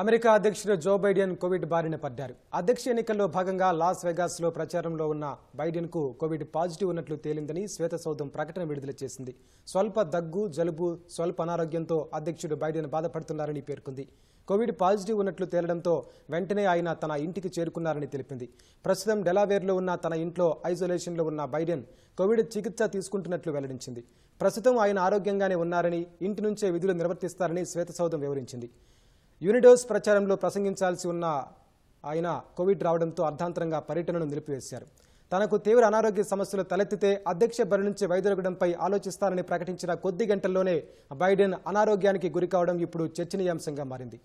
America అధ్యక్షుడు Joe Biden Covid బారిన పడ్డారు అధ్యక్ష ఎన్నికల్లో భాగంగా లాస్ వెగాస్లో ప్రచారంలో ఉన్న బైడెన్కు కోవిడ్ పాజిటివ్ ఉన్నట్లు తేలిందని శ్వేత సౌధం ప్రకటన విడుదల చేసింది స్వల్ప దగ్గు జలుబు స్వల్ప అనారోగ్యంతో అధ్యక్షుడు బైడెన్ బాధపడుతున్నారని పేర్కొంది కోవిడ్ పాజిటివ్ ఉన్నట్లు తేలడంతో వెంటనే ఆయన తన ఇంటికి చేరుకున్నారని తెలిపింది ప్రస్తుతం డెలావేర్లో ఉన్న తన ఇంట్లో ఐసోలేషన్లో ఉన్న బైడెన్ కోవిడ్ చికిత్స తీసుకుంటున్నట్లు వెల్లడించింది ప్రస్తుతం ఆయన ఆరోగ్యంగానే ఉన్నారని ఇంటి నుంచే విధులు నిర్వర్తిస్తారని శ్వేతసౌధం వివరించింది యూనిడోస్ ప్రచారంలో ప్రసంగించాల్సి ఉన్న ఆయన కోవిడ్ రావడంతో అర్ధాంతరంగా పర్యటనను నిలిపివేశారు తనకు తీవ్ర అనారోగ్య సమస్యలు తలెత్తితే అధ్యక్ష బరి నుంచి వైదొలగడంపై ఆలోచిస్తారని ప్రకటించిన కొద్ది గంటల్లోనే బైడెన్ అనారోగ్యానికి గురికావడం ఇప్పుడు చర్చనీయాంశంగా మారింది